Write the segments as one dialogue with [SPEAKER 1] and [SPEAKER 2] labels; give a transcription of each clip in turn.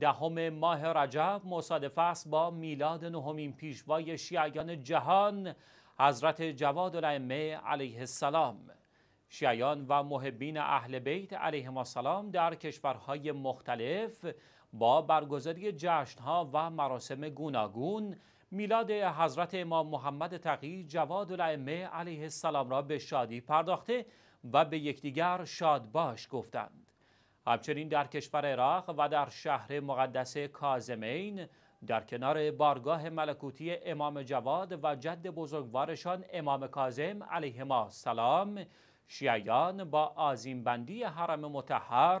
[SPEAKER 1] دهم ماه رجب مصادف است با میلاد نهمین پیشوای شیعیان جهان حضرت جواد الائمه علیه السلام شیعیان و محبین اهل بیت علیهم السلام در کشورهای مختلف با برگزاری جشنها و مراسم گوناگون میلاد حضرت امام محمد تقی جواد الائمه علیه السلام را به شادی پرداخته و به یکدیگر شادباش گفتند همچنین در کشور عراق و در شهر مقدس کازمین در کنار بارگاه ملکوتی امام جواد و جد بزرگوارشان امام کازم ما سلام شیعیان با بندی حرم متحر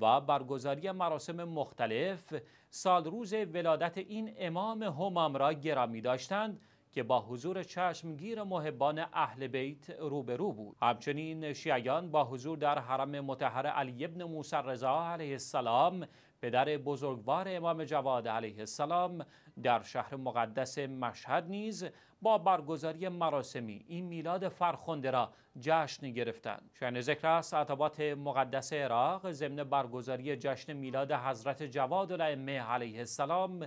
[SPEAKER 1] و برگزاری مراسم مختلف سال روز ولادت این امام همام را گرامی داشتند که با حضور چشمگیر محبان اهل بیت روبرو بود همچنین شیعیان با حضور در حرم متحر علی ابن موسی رضا علیه السلام پدر بزرگوار امام جواد علیه السلام در شهر مقدس مشهد نیز با برگزاری مراسمی این میلاد فرخنده را جشن گرفتند شاین ذکر است عطبات مقدس عراق ضمن برگزاری جشن میلاد حضرت جواد الائمه علیه السلام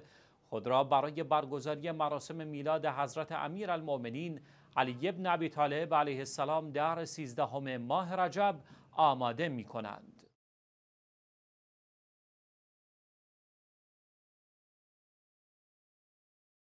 [SPEAKER 1] خود را برای برگزاری مراسم میلاد حضرت امیر المومنین علی ابن ابی طالب علیه السلام در سیزدهم ماه رجب آماده می کنند.